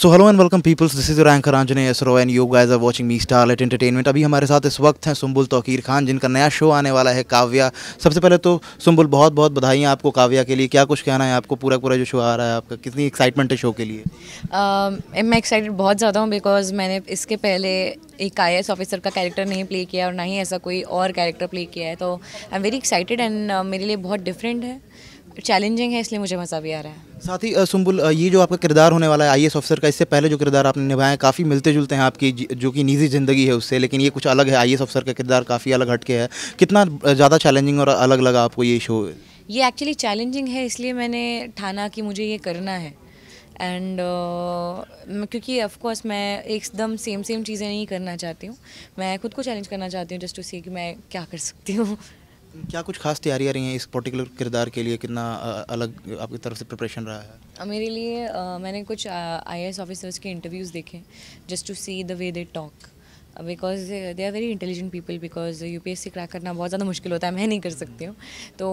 So hello and welcome peoples this is your anchor Anjane एसरो and you guys are watching me Starlet entertainment अभी हमारे साथ इस वक्त हैं सुम्बुल तौकीर खान जिनका नया शो आने वाला है काव्या सबसे पहले तो सुम्बुल बहुत बहुत बधाई आपको काव्या के लिए क्या कुछ कहना है आपको पूरा पूरा जो शो आ रहा है आपका कितनी एक्साइटमेंट है शो के लिए uh, मैं एक्साइटेड बहुत ज़्यादा हूँ बिकॉज मैंने इसके पहले एक आई ऑफिसर का कैरेक्टर नहीं प्ले किया और ना ही ऐसा कोई और कैरेक्टर प्ले किया है तो I am very excited and मेरे लिए बहुत डिफरेंट है चैलेंजिंग है इसलिए मुझे मज़ा भी आ रहा है साथ ही सुम्बुल ये जो आपका किरदार होने वाला है आई ऑफिसर का इससे पहले जो किरदार आपने निभाया है काफ़ी मिलते जुलते हैं आपकी जो कि निजी ज़िंदगी है उससे लेकिन ये कुछ अलग है आई ऑफिसर का किरदार काफ़ी अलग हटके है कितना ज़्यादा चैलेंजिंग और अलग लगा आपको ये शो ये एक्चुअली चैलेंजिंग है इसलिए मैंने ठाना कि मुझे ये करना है एंड uh, क्योंकि ऑफकोर्स मैं एकदम सेम सेम चीज़ें नहीं करना चाहती हूँ मैं खुद को चैलेंज करना चाहती हूँ जस्ट टू सी कि मैं क्या कर सकती हूँ क्या कुछ खास तैयारियाँ रही हैं इस पर्टिकुलर किरदार के लिए कितना अलग आपकी तरफ से प्रिपरेशन रहा है मेरे लिए आ, मैंने कुछ एस ऑफिसर्स के इंटरव्यूज़ देखे just to see the way they talk because they are very intelligent people because U P S C crack करना बहुत ज़्यादा मुश्किल होता है मैं नहीं कर सकती हूँ तो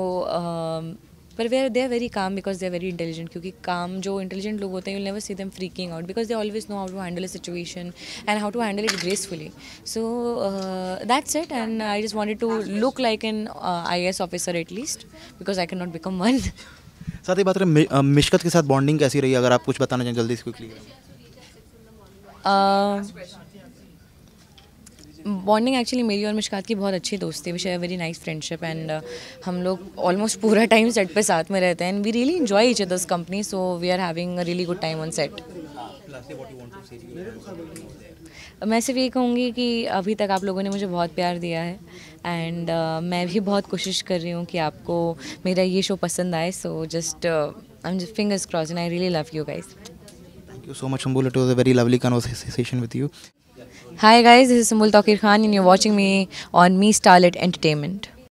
पर वे are they are very calm because they are very intelligent क्योंकि काम जो इंटेलिजेंट लोग होते हैं you'll never see them freaking out because they always know how to handle a situation and how to handle it gracefully so that's it and I just wanted to look like an I S officer at least because I can not become one साथ ही बात करें मिशकत के साथ bonding कैसी रही अगर आप कुछ बताना चाहें जल्दी से क्विकली बॉन्डिंग एक्चुअली मेरी और मिशकात की बहुत अच्छी दोस्ती which I very nice friendship and हम लोग ऑलमोस्ट पूरा टाइम सेट पे साथ में रहते हैं and we really enjoy each others company so we are having really good time on set मैं सिर्फ ये कहूँगी कि अभी तक आप लोगों ने मुझे बहुत प्यार दिया है एंड uh, मैं भी बहुत कोशिश कर रही हूँ कि आपको मेरा ये शो पसंद आए so just I am fingers cross and I really love you guys thank you so much Ambula. It was a very lovely conversation with Hi guys, this is Sumul Takir Khan and you're watching me on Me Starlet Entertainment.